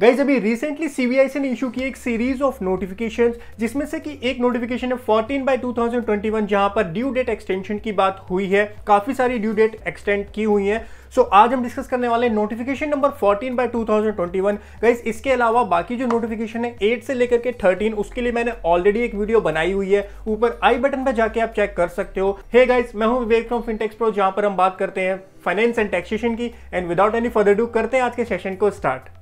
guys अभी recently CBI ने issue की एक सीरीज ऑफ नोटिफिकेशन जिसमें से कि एक नोटिफिकेशन है 14 बाई 2021 जहां पर ड्यू डेट एक्सटेंशन की बात हुई है काफी सारी ड्यू डेट एक्सटेंड की हुई है सो so, आज हम डिस्कस करने वाले हैं नोटिफिकेशन नंबर 14 बाय 2021 गाइस इसके अलावा बाकी जो नोटिफिकेशन है 8 से लेकर के 13 उसके लिए मैंने ऑलरेडी एक वीडियो बनाई हुई है ऊपर आई बटन पर जाके आप चेक कर सकते हो हे hey गाइस मैं हूं विवेक फ्रॉम फिनटेक्स प्रो जहां पर हम बात करते हैं फाइनेंस एंड टैक्सेशन की and without any further do करते हैं आज के सेशन को स्टार्ट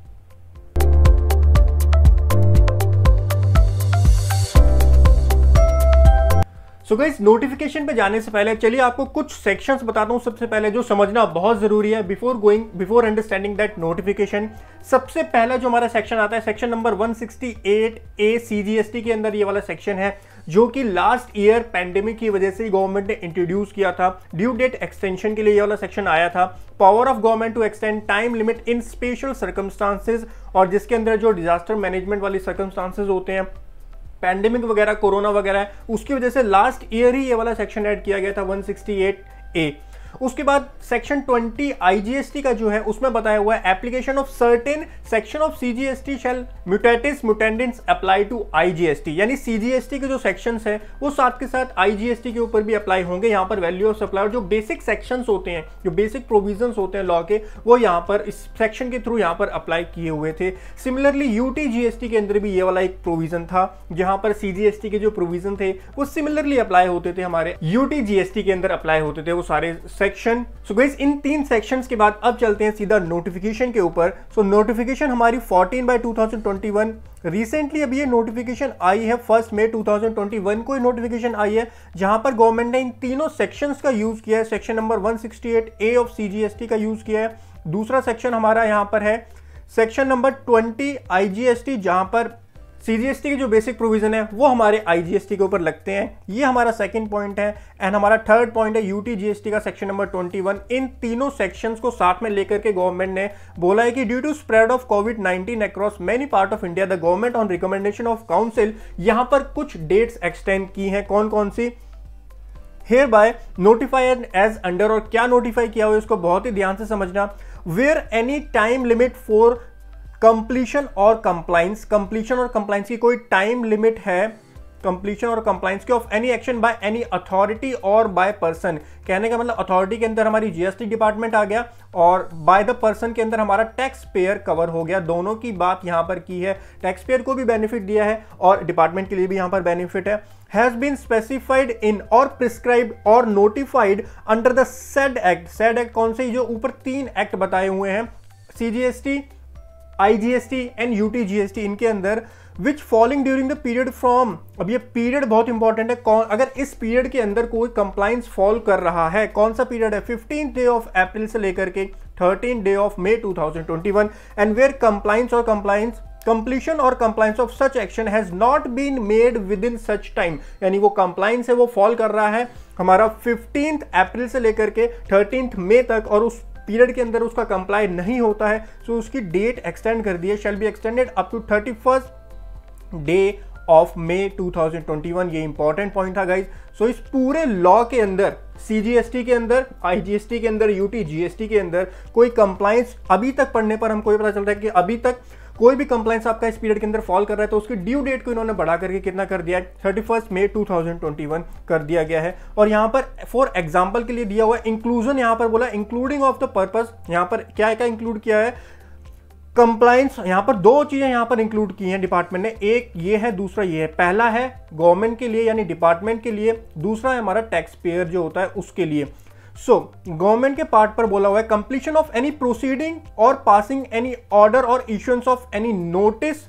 सो गई नोटिफिकेशन पे जाने से पहले चलिए आपको कुछ सेक्शंस बताता हूँ सबसे पहले जो समझना बहुत ज़रूरी है before going before understanding that notification सबसे पहला जो हमारा सेक्शन आता है सेक्शन नंबर 168 ए सीजीएसटी के अंदर ये वाला सेक्शन है जो कि लास्ट ईयर पैंडेमिक की वजह से गवर्नमेंट ने इंट्रोड्यूस किया था ड्यू डेट एक्सटेंशन के लिए ये वाला सेक्शन आया था power of government to extend time limit in special circumstances और जिसके अंदर जो डिजास्टर मैनेजमेंट वाली सर्कमस्टांसेज होते हैं पैंडेमिक वगैरह कोरोना वगैरह उसकी वजह से लास्ट ईयर ही ये वाला सेक्शन ऐड किया गया था 168 ए उसके बाद सेक्शन 20 आईजीएसटी का जो है उसमें बताया हुआ है application of certain section of CGST shall mutatis mutandis apply to IGST यानी सीजीएसटी के जो सेक्शन है वो साथ के साथ आईजीएसटी के ऊपर भी अप्लाई होंगे यहां पर वैल्यू ऑफ सप्लाई जो बेसिक सेक्शन होते हैं जो बेसिक प्रोविजन होते हैं लॉ के वो यहां पर इस सेक्शन के थ्रू यहां पर अप्लाई किए हुए थे सिमिलरली यूटी के अंदर भी ये वाला एक प्रोविजन था जहां पर सीजीएसटी के जो प्रोविजन थे वो सिमिलरली अप्लाई होते थे हमारे यूटी के अंदर अप्लाई होते थे वो सारे सेक्शन सो गाइस इन तीन सेक्शंस के बाद अब चलते हैं सीधा नोटिफिकेशन के ऊपर सो so, नोटिफिकेशन हमारी 14 बाय 2021 रिसेंटली अभी ये नोटिफिकेशन आई है फर्स्ट मई 2021 को ये नोटिफिकेशन आई है जहां पर गवर्नमेंट ने इन तीनों सेक्शंस का यूज किया है section number 168 A of CGST का यूज किया है दूसरा सेक्शन हमारा यहाँ पर है सेक्शन नंबर 20 आईजीएसटी जहां पर सीजीएसटी के जो बेसिक प्रोविजन है वो हमारे आईजीएसटी के ऊपर लगते हैं ये हमारा सेकंड पॉइंट है एंड हमारा थर्ड पॉइंट है यूटीजीएसटी का सेक्शन नंबर 21 इन तीनों सेक्शंस को साथ में लेकर के गवर्नमेंट ने बोला है कि due to spread of covid 19 across many part of India the government on recommendation of council यहां पर कुछ डेट्स एक्सटेंड की हैं कौन कौन सी here by notify as under और क्या नोटिफाई किया हुआ इसको बहुत ही ध्यान से समझना where any time limit for completion और कंप्लाइंस कंप्लीशन और कंप्लाइंस की कोई टाइम लिमिट है कंप्लीशन और कंप्लाइंस की of any action by any authority और बाय पर्सन कहने का मतलब अथॉरिटी के अंदर हमारी जीएसटी डिपार्टमेंट आ गया और बाय द पर्सन के अंदर हमारा टैक्स पेयर कवर हो गया दोनों की बात यहां पर की है टैक्स पेयर को भी बेनिफिट दिया है और डिपार्टमेंट के लिए भी यहां पर बेनिफिट है हैज बीन स्पेसिफाइड इन और प्रिस्क्राइब और notified under the said act said act कौन से जो ऊपर तीन एक्ट बताए हुए हैं सी आईजीएसटी एंड यूटीजीएसटी इनके अंदर which falling during the period from अब ये पीरियड बहुत इंपॉर्टेंट है कौन अगर इस पीरियड के अंदर कोई कंप्लाइंस फॉल कर रहा है कौन सा पीरियड है फिफ्टीन डे ऑफ अप्रैल से लेकर के thirteen day of May two thousand twenty one and where compliance और कंप्लाइंस कंप्लीशन और compliance of such action has not been made within such time यानी वो कंप्लाइंस है वो फॉल कर रहा है हमारा फिफ्टींथ अप्रैल से लेकर के थर्टींथ मे तक और उस पीरियड के अंदर उसका कंप्लाई नहीं होता है सो उसकी डेट एक्सटेंड कर दी है shall be extended up to thirty first day of May 2021 ये इंपॉर्टेंट पॉइंट था गाइज सो इस पूरे लॉ के अंदर सीजीएसटी के अंदर आईजीएसटी के अंदर यूटी जीएसटी के अंदर कोई कंप्लाइंस अभी तक पढ़ने पर हमको ये पता चलता है कि अभी तक कोई भी कंप्लाइंस आपका इस पीरियड के अंदर फॉल कर रहा है तो उसकी ड्यू डेट को इन्होंने बढ़ा करके कितना कर दिया है थर्टी फर्स्ट मे टू कर दिया गया है और यहाँ पर फॉर एग्जाम्पल के लिए दिया हुआ इंक्लूजन यहाँ पर बोला इंक्लूडिंग ऑफ द पर्पज यहाँ पर क्या क्या इंक्लूड किया है कंप्लाइंस यहाँ पर दो चीज़ें यहाँ पर इंक्लूड की हैं डिपार्टमेंट ने एक ये है दूसरा ये है पहला है गवर्नमेंट के लिए यानी डिपार्टमेंट के लिए दूसरा है हमारा टैक्स पेयर जो होता है उसके लिए सो गवर्नमेंट के पार्ट पर बोला हुआ है कंप्लीशन ऑफ एनी प्रोसीडिंग और पासिंग एनी ऑर्डर और issuance of any notice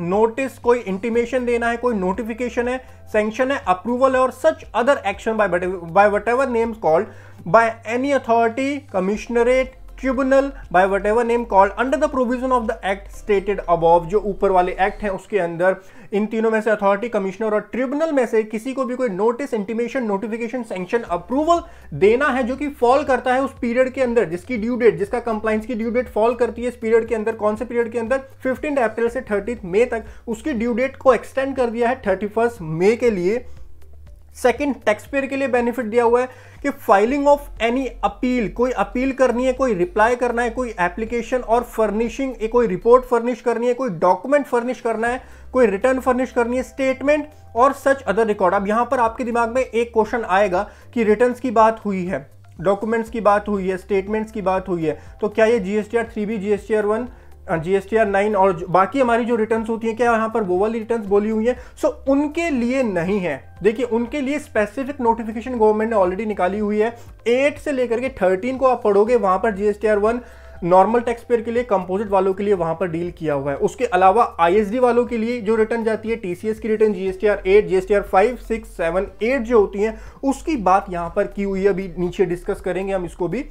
notice कोई इंटीमेशन देना है कोई नोटिफिकेशन है सेंक्शन है अप्रूवल है और such other action by by whatever names called by any authority commissionerate tribunal by whatever name called under the provision of the act stated above जो ऊपर वाले एक्ट हैं उसके अंदर इन तीनों में से अथॉरिटी कमिश्नर और ट्रिब्यूनल में से किसी को भी कोई notice intimation notification sanction approval देना है जो कि फॉल करता है उस पीरियड के अंदर जिसकी ड्यू डेट जिसका कंप्लाइंस की ड्यू डेट फॉल करती है इस पीरियड के अंदर कौन से पीरियड के अंदर फिफ्टीन अप्रैल से थर्टी मई तक उसकी ड्यू डेट को एक्सटेंड कर दिया है थर्टी मई के लिए सेकंड पेयर के लिए बेनिफिट दिया हुआ है कि फाइलिंग ऑफ एनी अपील कोई अपील करनी है कोई रिप्लाई करना है कोई एप्लीकेशन और फर्निशिंग कोई रिपोर्ट फर्निश करनी है कोई डॉक्यूमेंट फर्निश करना है कोई रिटर्न फर्निश करनी है स्टेटमेंट और सच अदर रिकॉर्ड अब यहां पर आपके दिमाग में एक क्वेश्चन आएगा कि रिटर्न की बात हुई है डॉक्यूमेंट्स की बात हुई है स्टेटमेंट्स की बात हुई है तो क्या ये GSTR three B GSTR one हाँ G S T R nine और बाकी हमारी जो रिटर्न होती है क्या यहाँ पर वो वाली रिटर्न बोली हुई है सो उनके लिए नहीं है देखिए उनके लिए स्पेसिफिक नोटिफिकेशन गवर्नमेंट ने ऑलरेडी निकाली हुई है एट से लेकर के थर्टीन को आप पढ़ोगे वहां पर GSTR one normal tax payer के लिए कंपोजिट वालों के लिए वहां पर डील किया हुआ है उसके अलावा आईएसडी वालों के लिए जो रिटर्न जाती है टीसीएस की return GSTR eight GSTR five six seven eight जो होती है उसकी बात यहां पर की हुई है अभी नीचे डिस्कस करेंगे हम इसको भी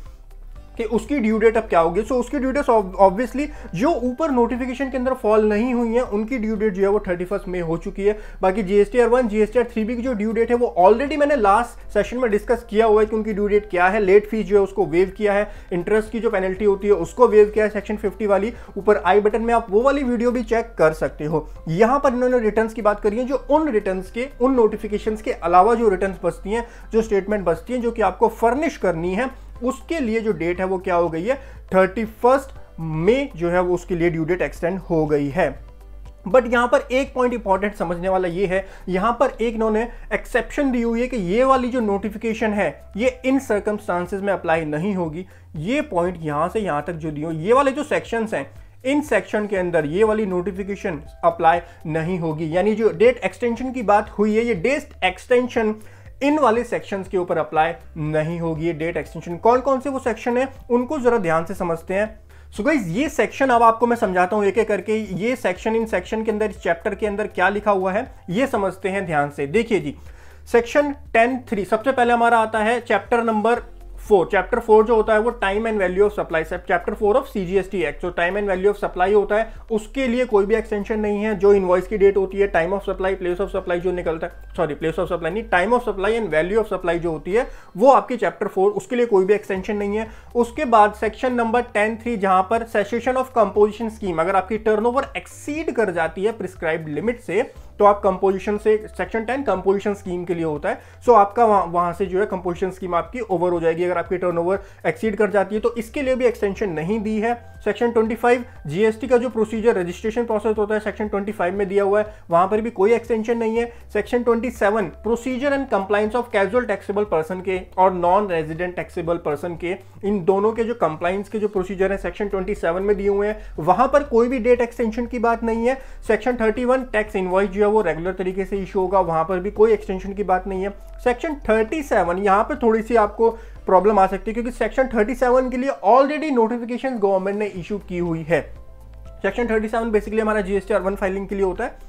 कि उसकी ड्यू डेट अब क्या होगी सो so, उसकी ड्यू डेट ऑब्वियसली जो ऊपर नोटिफिकेशन के अंदर फॉल नहीं हुई है उनकी ड्यू डेट जो है वो थर्टी फर्स्ट मे हो चुकी है बाकी GST R one GST R three B की जो ड्यू डेट है वो ऑलरेडी मैंने लास्ट सेशन में डिस्कस किया हुआ है कि उनकी ड्यू डेट क्या है लेट फीस जो है उसको वेव किया है इंटरेस्ट की जो पेनल्टी होती है उसको वेव किया है सेक्शन फिफ्टी वाली ऊपर आई बटन में आप वो वाली वीडियो भी चेक कर सकते हो यहां पर इन्होंने रिटर्न की बात करी है जो उन रिटर्न के उन नोटिफिकेशन के अलावा जो रिटर्न बचती हैं जो स्टेटमेंट बचती हैं जो कि आपको फर्निश करनी है उसके लिए जो डेट है वो क्या हो गई है थर्टी फर्स्ट मे जो है वो उसके लिए ड्यू डेट एक्सटेंड हो गई है बट यहाँ पर एक पॉइंट इंपॉर्टेंट समझने वाला ये है यहाँ पर एक इन्होंने एक्सेप्शन दी हुई है कि ये वाली जो नोटिफिकेशन है ये इन सर्कमस्टांसिस में अप्लाई नहीं होगी ये पॉइंट यहाँ से यहाँ तक जो दी हो ये वाले जो सेक्शंस हैं इन सेक्शन के अंदर ये वाली नोटिफिकेशन अप्लाई नहीं होगी यानी जो डेट एक्सटेंशन की बात हुई है ये डेट एक्सटेंशन इन वाले सेक्शन के ऊपर अप्लाई नहीं होगी डेट एक्सटेंशन कौन कौन से वो सेक्शन है उनको जरा ध्यान से समझते हैं सो so ये सेक्शन अब आपको मैं समझाता हूँ एक एक करके ये सेक्शन इन सेक्शन के अंदर इस चैप्टर के अंदर क्या लिखा हुआ है ये समझते हैं ध्यान से देखिए जी सेक्शन टेन थ्री सबसे पहले हमारा आता है chapter number four chapter four जो होता है वो time and value of supply chapter four of CGST act जो time and value of supply होता है उसके लिए कोई भी एक्सटेंशन नहीं है जो इन्वॉइस की डेट होती है time of supply place of supply जो निकलता है सॉरी प्लेस ऑफ सप्लाई नहीं time of supply and value of supply जो होती है वो आपकी चैप्टर फोर उसके लिए कोई भी एक्सटेंशन नहीं है उसके बाद सेक्शन नंबर टेन थ्री जहां पर सेशन ऑफ कंपोजिशन स्कीम अगर आपकी टर्न एक्सीड कर जाती है प्रिस्क्राइब लिमिट से तो आप कंपोजिशन से सेक्शन टेन कंपोजिशन स्कीम के लिए होता है सो so आपका वहां वहां से जो है कंपोजिशन स्कीम आपकी ओवर हो जाएगी अगर आपकी ओवर एक्सीड कर जाती है तो इसके लिए भी एक्सटेंशन नहीं दी है सेक्शन फाइव जीएसटी का जो प्रोसीजर रजिस्ट्रेशन प्रोसेस होता है सेक्शन फाइव में दिया हुआ है वहां पर भी कोई एक्सटेंशन नहीं है section seven procedure and compliance of casual taxable person के और नॉन रेजिडेंट टैक्सेबल पर्सन के इन दोनों के जो कंप्लाइंस के जो प्रोसीजर है सेक्शन ट्वेंटी में दिए हुए हैं वहां पर कोई भी डेट एक्सटेंशन की बात नहीं है सेक्शन थर्टी टैक्स इन्वॉइस जो है वो रेगुलर तरीके से इशू होगा वहाँ पर भी कोई एक्सटेंशन की बात नहीं है सेक्शन 37 सेवन यहाँ पर थोड़ी सी आपको प्रॉब्लम आ सकती है क्योंकि सेक्शन 37 के लिए ऑलरेडी नोटिफिकेशन गवर्नमेंट ने इशू की हुई है सेक्शन 37 बेसिकली हमारा जीएसटी अर्बन फाइलिंग के लिए होता है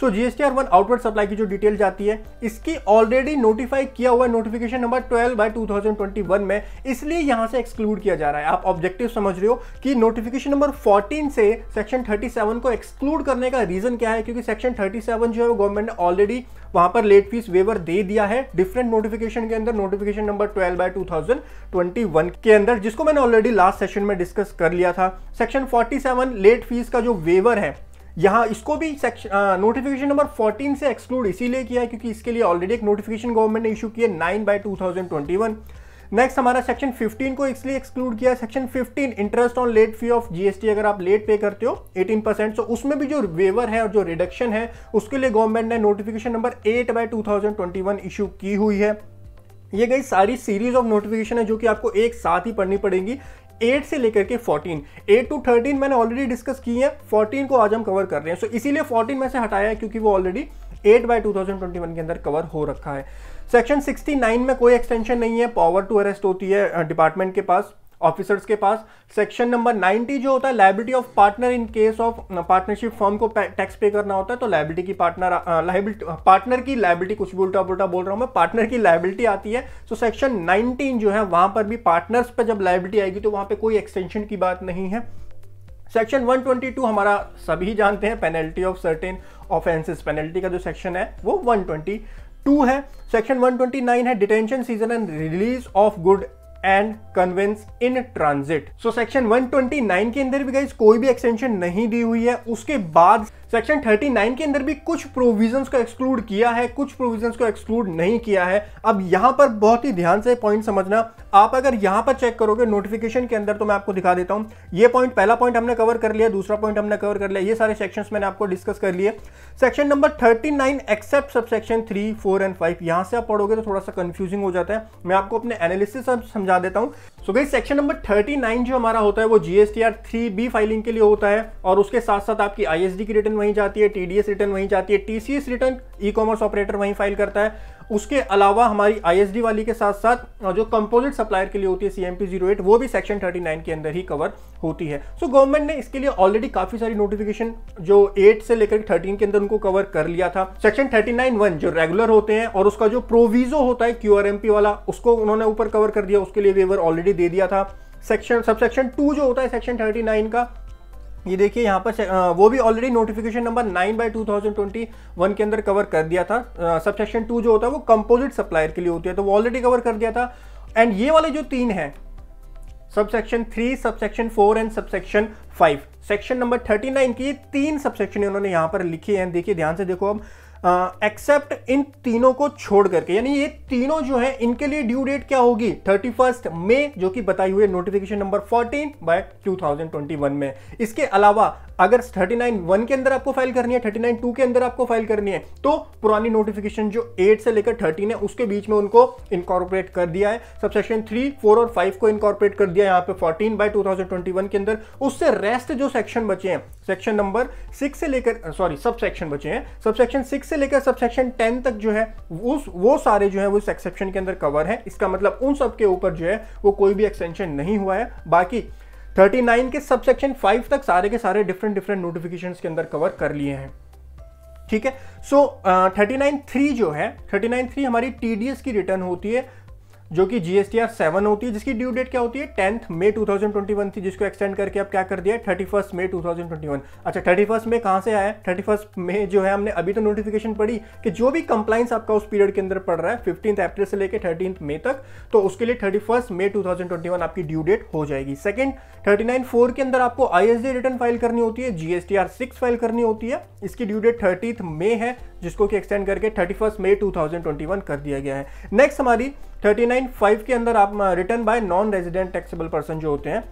so GSTR one outward supply की जो डिटेल जाती है इसकी ऑलरेडी नोटिफाई किया हुआ notification number twelve by two में इसलिए यहां से एक्सक्लूड किया जा रहा है आप ऑब्जेक्टिव समझ रहे हो कि नोटिफिकेशन नंबर फोर्टीन से सेक्शन थर्टी सेवन को एक्सक्लूड करने का रीजन क्या है क्योंकि सेक्शन थर्टी सेवन जो है गवर्नमेंट ने ऑलरेडी वहां पर लेट फीस वेवर दे दिया है डिफरेंट नोटिफिकेशन के अंदर notification number thousand by one के अंदर जिसको मैंने ऑलरेडी लास्ट सेशन में डिस्कस कर लिया था section forty seven late fees का जो वेवर है यहाँ इसको भी सेक्शन नोटिफिकेशन नंबर 14 से एक्सक्लूड इसीलिए किया है क्योंकि इसके लिए ऑलरेडी एक नोटिफिकेशन गवर्नमेंट ने इशू किया नाइन बाई टू नेक्स्ट हमारा सेक्शन 15 को इसलिए एक्सक्लूड किया section 15 interest on late fee of GST अगर आप लेट पे करते हो 18 परसेंट सो उसमें भी जो वेवर है और जो रिडक्शन है उसके लिए गवर्नमेंट ने notification number eight by two issue की हुई है ये गई सारी सीरीज ऑफ नोटिफिकेशन है जो कि आपको एक साथ ही पढ़नी पड़ेगी एट से लेकर के फोर्टीन एट टू थर्टीन मैंने ऑलरेडी डिस्कस की है फोर्टीन को आज हम कवर कर रहे हैं सो so, इसीलिए फोर्टीन में से हटाया है क्योंकि वो ऑलरेडी एट बाई टू के अंदर कवर हो रखा है सेक्शन सिक्सटी नाइन में कोई एक्सटेंशन नहीं है पावर टू अरेस्ट होती है डिपार्टमेंट के पास ऑफिसर्स के पास सेक्शन नंबर 90 जो होता है liability of partner in case of partnership firm को टैक्स पे करना होता है तो लाइबिलिटी की पार्टनर लाइबिलिटी पार्टनर की लाइबिलिटी कुछ भी उल्टा पुलटा बोल रहा हूँ मैं पार्टनर की लाइबिलिटी आती है तो सेक्शन 19 जो है वहां पर भी पार्टनर्स पर जब लाइबिलिटी आएगी तो वहां पर कोई एक्सटेंशन की बात नहीं है सेक्शन 122 हमारा सभी जानते हैं penalty of certain offences penalty का जो सेक्शन है वो 122 है सेक्शन 129 है detention seizure and release of good and conveyance in transit so section 129 के अंदर भी गाइज कोई भी एक्सटेंशन नहीं दी हुई है उसके बाद सेक्शन 39 के अंदर भी कुछ प्रोविजंस को एक्सक्लूड किया है कुछ प्रोविजंस को एक्सक्लूड नहीं किया है अब यहां पर बहुत ही ध्यान से पॉइंट समझना आप अगर यहां पर चेक करोगे नोटिफिकेशन के अंदर तो मैं आपको दिखा देता हूं ये पॉइंट पहला पॉइंट हमने कवर कर लिया दूसरा पॉइंट हमने कवर कर लिया ये सारे सेक्शन मैंने आपको डिस्कस कर लिए section number thirty nine except sub section three four and five यहां से आप पढ़ोगे तो थोड़ा सा कंफ्यूजिंग हो जाता है मैं आपको अपने एनालिसिस समझा देता हूं सो गई सेक्शन नंबर 39 जो हमारा होता है वो जीएसटीआर बी फाइलिंग के लिए होता है और उसके साथ साथ आपकी आई की रिटर्न वहीं जाती है टीडीएस रिटर्न वहीं जाती है TCS return e commerce operator वहीं फाइल करता है उसके अलावा हमारी आईएसडी वाली के साथ साथ जो कंपोजिट सप्लायर के लिए होती है सी एम पी वो भी सेक्शन नाइन के अंदर ही कवर होती है सो so, गवर्नमेंट ने इसके लिए ऑलरेडी काफ़ी सारी नोटिफिकेशन जो एट से लेकर थर्टीन के अंदर उनको कवर कर लिया था सेक्शन थर्टी नाइन वन जो रेगुलर होते हैं और उसका जो प्रोविजो होता है क्यू वाला उसको उन्होंने ऊपर कवर कर दिया उसके लिए वेवर ऑलरेडी दे दिया था सेक्शन सबसेक्शन टू जो होता है सेक्शन थर्टी नाइन का ये देखिए यहाँ पर वो भी already notification number nine by two thousand twenty one के अंदर कवर कर दिया था सब सेक्शन टू जो होता है वो कंपोजिट सप्लायर के लिए होती है तो वो ऑलरेडी कवर कर दिया था एंड ये वाले जो तीन है sub section three sub section four and sub section five section number thirty nine की तीन सब सेक्शन उन्होंने यहां पर लिखे हैं देखिए ध्यान से देखो अब एक्सेप्ट इन तीनों को छोड़ करके यानी ये तीनों जो है इनके लिए ड्यू डेट क्या होगी थर्टी फर्स्ट मे जो कि बताई हुई notification number fourteen by two thousand twenty one में इसके अलावा अगर थर्टी नाइन वन के अंदर आपको फाइल करनी है थर्टी नाइन टू के अंदर आपको फाइल करनी है तो पुरानी नोटिफिकेशन जो एट से लेकर थर्टीन है उसके बीच में उनको इनकॉर्पोरेट कर दिया है सब सेक्शन 3, 4 और फाइव को इनकॉर्पोरेट कर दिया है यहाँ पे fourteen by two thousand twenty one के अंदर उससे रेस्ट जो सेक्शन बचे हैं सेक्शन नंबर सिक्स से लेकर सॉरी सब सेक्शन बचे हैं सब सेक्शन सिक्स से से लेकर सबसेक्शन टेन तक जो है उस वो सारे जो है वो इस एक्सेप्शन के अंदर कवर है इसका मतलब उन सब के ऊपर जो है वो कोई भी एक्सटेंशन नहीं हुआ है बाकी 39 के सबसेक्शन 5 तक सारे के सारे डिफरेंट डिफरेंट नोटिफिकेशन के अंदर कवर कर लिए हैं ठीक है सो थर्टी नाइन थ्री जो है थर्टी नाइन थ्री हमारी टी की रिटर्न होती है जो कि जीएसटी आर सेवन होती है जिसकी ड्यू डेट क्या होती है टेंथ मे 2021 थी जिसको एक्सटेंड करके अब क्या कर दिया थर्टी फर्स्ट मे 2021 अच्छा थर्टी फर्स्ट मे कहाँ से आया थर्टी फर्स्ट मे जो है हमने अभी तो नोटिफिकेशन पढ़ी कि जो भी कंप्लाइंस आपका उस पीरियड के अंदर पड़ रहा है फिफ्टींथ अप्रैल से लेकर थर्टीन मे तक तो उसके लिए थर्टी फर्स्ट मे टू आपकी ड्यू डेट हो जाएगी सेकेंड थर्टी नाइन फोर के अंदर आपको आई रिटर्न फाइल करनी होती है जीएसटी आर सिक्स फाइल करनी होती है इसकी ड्यू डेट थर्टीथ मे है जिसको कि एक्सटेंड करके thirty first May two thousand twenty one कर दिया गया है नेक्स्ट हमारी थर्टी नाइन फाइव के अंदर आप return by non resident taxable person जो होते हैं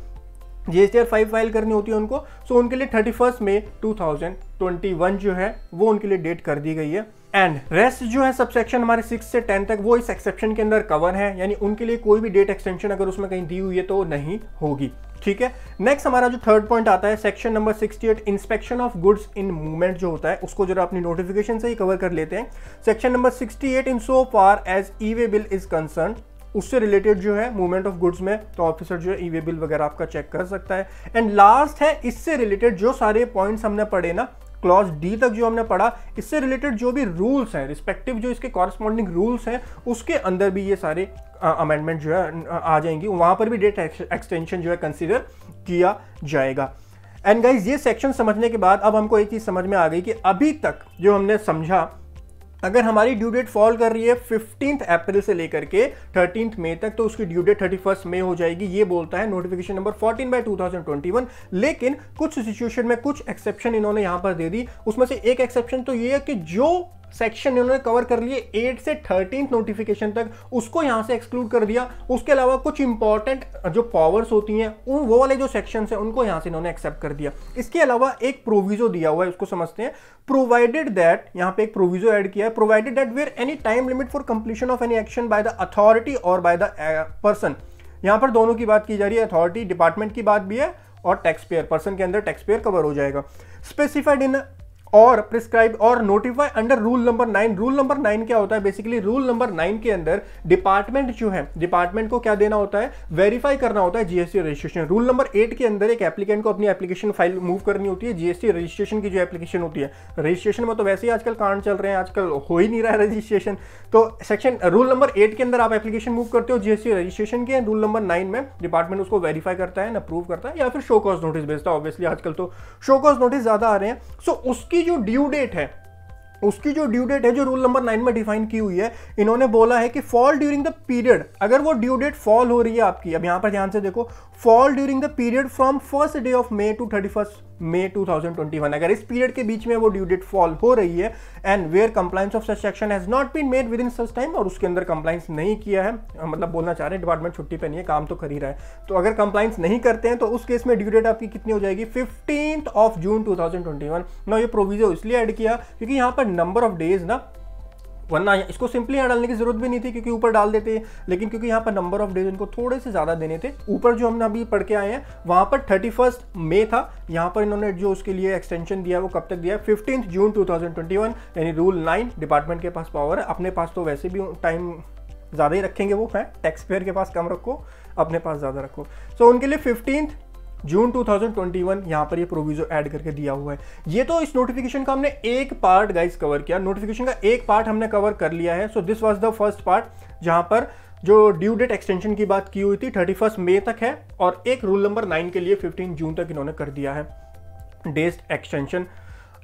जीएसटी आर फाइव फाइल करनी होती है उनको सो so उनके लिए thirty first May two thousand twenty one जो है वो उनके लिए डेट कर दी गई है एंड रेस्ट जो है सब सेक्शन हमारे सिक्स से टेन तक वो इस एक्सेप्शन के अंदर कवर है यानी उनके लिए कोई भी डेट एक्सटेंशन अगर उसमें कहीं दी हुई है तो नहीं होगी ठीक है नेक्स्ट हमारा जो थर्ड पॉइंट आता है section number 68 inspection of goods in movement जो होता है उसको जरा अपनी नोटिफिकेशन से ही कवर कर लेते हैं section number 68 in so far as e way bill is concern उससे रिलेटेड जो है मूवमेंट ऑफ गुड्स में तो ऑफिसर जो है ई वे बिल वगैरह आपका चेक कर सकता है एंड लास्ट है इससे रिलेटेड जो सारे पॉइंट्स हमने पढ़े ना क्लॉज डी तक जो हमने पढ़ा इससे रिलेटेड जो भी रूल्स हैं रिस्पेक्टिव जो इसके कॉरस्पॉन्डिंग रूल्स हैं उसके अंदर भी ये सारे अमेंडमेंट जो है आ जाएंगी वहाँ पर भी डेट एक्सटेंशन जो है कंसिडर किया जाएगा एंड गाइज ये सेक्शन समझने के बाद अब हमको एक चीज़ समझ में आ गई कि अभी तक जो हमने समझा अगर हमारी ड्यू डेट फॉल कर रही है फिफ्टींथ अप्रैल से लेकर के थर्टीन मे तक तो उसकी due date thirty first May हो जाएगी ये बोलता है notification number fourteen by two thousand twenty one लेकिन कुछ सिचुएशन में कुछ एक्सेप्शन इन्होंने यहां पर दे दी उसमें से एक एक्सेप्शन तो ये है कि जो सेक्शन इन्होंने कवर कर लिए एट से थर्टीन नोटिफिकेशन तक उसको यहाँ से एक्सक्लूड कर दिया उसके अलावा कुछ इंपॉर्टेंट जो पावर्स होती हैं उन वो वाले जो सेक्शन हैं उनको यहाँ से इन्होंने एक्सेप्ट कर दिया इसके अलावा एक प्रोविजो दिया हुआ है उसको समझते हैं प्रोवाइडेड दैट यहाँ पे एक प्रोविजो ऐड किया है provided that where any time limit for completion of any action by the authority और बाय द पर्सन यहाँ पर दोनों की बात की जा रही है अथॉरिटी डिपार्टमेंट की बात भी है और टैक्स पेयर पर्सन के अंदर टैक्स पेयर कवर हो जाएगा स्पेसिफाइड इन और प्रिस्क्राइब और notify under rule number nine rule number nine क्या होता है बेसिकली रूल नंबर नाइन के अंदर डिपार्टमेंट जो है डिपार्टमेंट को क्या देना होता है वेरीफाई करना होता है GST registration rule number eight के अंदर एक एप्लीकेंट को अपनी एप्लीकेशन फाइल मूव करनी होती है जीएसटी रजिस्ट्रेशन की जो एप्लीकेशन होती है रजिस्ट्रेशन में तो वैसे ही आजकल कांड चल रहे हैं आजकल हो ही नहीं रहा है रजिस्ट्रेशन तो सेक्शन रूल नंबर एट के अंदर आप एप्लीकेशन मूव करते हो जीएसटी रजिस्ट्रेशन के रूल नंबर नाइन में डिपार्टमेंट उसको वेरीफाई करता है अप्रूव करता है या फिर शो कॉज नोटिस भेजता है ऑब्वियसली आजकल तो शो कॉज नोटिस ज्यादा आ रहे हैं सो उसकी जो ड्यू डेट है उसकी जो ड्यू डेट है जो रूल नंबर नाइन में डिफाइन की हुई है इन्होंने बोला है कि फॉल ड्यूरिंग द पीरियड अगर वो ड्यू डेट फॉल हो रही है आपकी अब यहां पर ध्यान से देखो fall during the period from first day of May to thirty first May 2021 अगर इस पीरियड के बीच में वो ड्यू डेट फॉल हो रही है and where compliance of such action has not been made within such time और उसके अंदर कंप्लाइंस नहीं किया है मतलब बोलना चाह रहे हैं डिपार्टमेंट छुट्टी पे नहीं है काम तो कर ही रहा है तो अगर कंप्लाइंस नहीं करते हैं तो उस केस में ड्यू डेट आपकी कितनी हो जाएगी fifteen of June two thousand ये प्रोविजो इसलिए ऐड किया क्योंकि यहाँ पर नंबर ऑफ डेज ना वरना इसको सिंपली यहाँ डालने की जरूरत भी नहीं थी क्योंकि ऊपर डाल देते लेकिन क्योंकि यहाँ पर नंबर ऑफ डेज इनको थोड़े से ज़्यादा देने थे ऊपर जो हमने अभी पढ़ के आए हैं वहां पर थर्टी फर्स्ट मे था यहाँ पर इन्होंने जो उसके लिए एक्सटेंशन दिया वो कब तक दिया फिफ्टीन जून टू यानी रूल नाइन डिपार्टमेंट के पास पावर है अपने पास तो वैसे भी टाइम ज़्यादा ही रखेंगे वो है टैक्स पेयर के पास कम रखो अपने पास ज़्यादा रखो सो so, उनके लिए फिफ्टींथ जून 2021 यहाँ पर ये प्रोविजो ऐड करके दिया हुआ है ये तो इस नोटिफिकेशन का हमने एक पार्ट गाइस कवर किया नोटिफिकेशन का एक पार्ट हमने कवर कर लिया है so this was the first part जहाँ पर जो ड्यू डेट एक्सटेंशन की बात की हुई थी थर्टी मई तक है और एक रूल नंबर नाइन के लिए फिफ्टीन जून तक इन्होंने कर दिया है डेस्ट एक्सटेंशन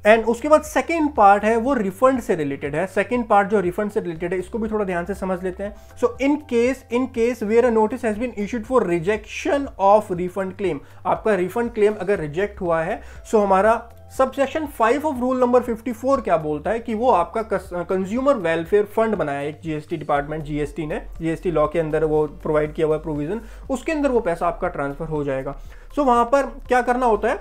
एंड उसके बाद सेकेंड पार्ट है वो रिफंड से रिलेटेड है सेकेंड पार्ट जो रिफंड से रिलेटेड है इसको भी थोड़ा ध्यान से समझ लेते हैं so in case in case where a notice has been issued for rejection of refund claim आपका रिफंड क्लेम अगर रिजेक्ट हुआ है सो so हमारा subsection five of rule number fifty four क्या बोलता है कि वो आपका कंज्यूमर वेलफेयर फंड बनाया एक जीएसटी डिपार्टमेंट जीएसटी ने जीएसटी लॉ के अंदर वो प्रोवाइड किया हुआ है प्रोविजन उसके अंदर वो पैसा आपका ट्रांसफर हो जाएगा सो so, वहां पर क्या करना होता है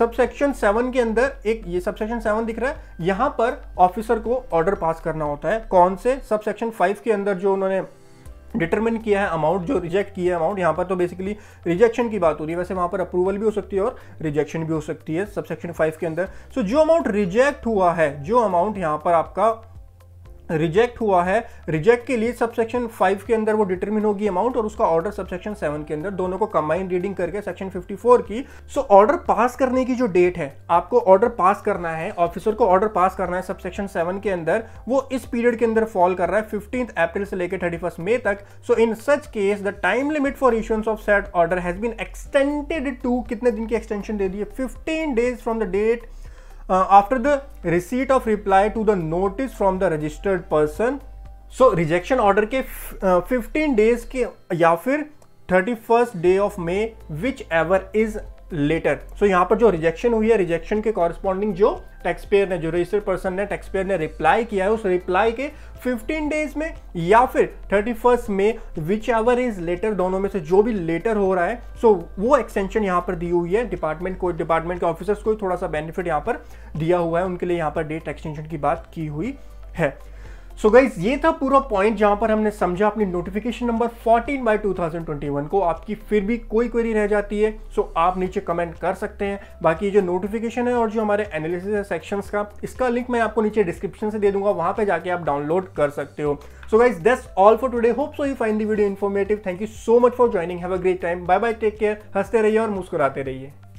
सबसेक्शन सेवन के अंदर एक ये सबसेक्शन सेवन दिख रहा है यहां पर ऑफिसर को ऑर्डर पास करना होता है कौन से सबसेक्शन फाइव के अंदर जो उन्होंने डिटरमिन किया है अमाउंट जो रिजेक्ट किया है अमाउंट यहाँ पर तो बेसिकली रिजेक्शन की बात हो रही है वैसे वहाँ पर अप्रूवल भी हो सकती है और रिजेक्शन भी हो सकती है सबसेक्शन फाइव के अंदर सो so, जो अमाउंट रिजेक्ट हुआ है जो अमाउंट यहाँ पर आपका रिजेक्ट हुआ है रिजेक्ट के लिए सबसेक्शन फाइव के अंदर वो डिटरमिन होगी अमाउंट और उसका ऑर्डर सबसेक्शन सेवन के अंदर दोनों को कंबाइन रीडिंग करके सेक्शन फिफ्टी फोर की सो ऑर्डर पास करने की जो डेट है आपको ऑर्डर पास करना है ऑफिसर को ऑर्डर पास करना है सबसेक्शन सेवन के अंदर वो इस पीरियड के अंदर फॉल कर रहा है फिफ्टीन अप्रैल से लेकर थर्टी मई तक so in such case the time limit for issues of set order has been extended to कितने दिन की एक्सटेंशन दे दी है fifteen days from the date uh, after the receipt of reply to the notice from the registered person so rejection order के fifteen days के या फिर thirty first day of May whichever is later so यहाँ पर जो rejection हुई है rejection के कॉरस्पॉन्डिंग जो टैक्सपेयर ने जो रजिस्टर्ड पर्सन ने पेयर ने रिप्लाई किया है उस रिप्लाई के 15 डेज में या फिर 31 में विच एवर इज लेटर दोनों में से जो भी लेटर हो रहा है सो so, वो एक्सटेंशन यहाँ पर दी हुई है डिपार्टमेंट को डिपार्टमेंट के ऑफिसर्स को थोड़ा सा बेनिफिट यहाँ पर दिया हुआ है उनके लिए यहाँ पर डेट एक्सटेंशन की बात की हुई है सो so गाइज ये था पूरा पॉइंट जहां पर हमने समझा अपनी नोटिफिकेशन नंबर 14 बाई 2021 को आपकी फिर भी कोई क्वेरी रह जाती है सो so आप नीचे कमेंट कर सकते हैं बाकी जो नोटिफिकेशन है और जो हमारे एनालिसिस है सेक्शंस का इसका लिंक मैं आपको नीचे डिस्क्रिप्शन से दे दूंगा वहां पे जाके आप डाउनलोड कर सकते हो so guys that's all for today hope so you find the video informative thank you so much for joining have a great time bye bye take care हंसते रहिए और मुस्कुराते रहिए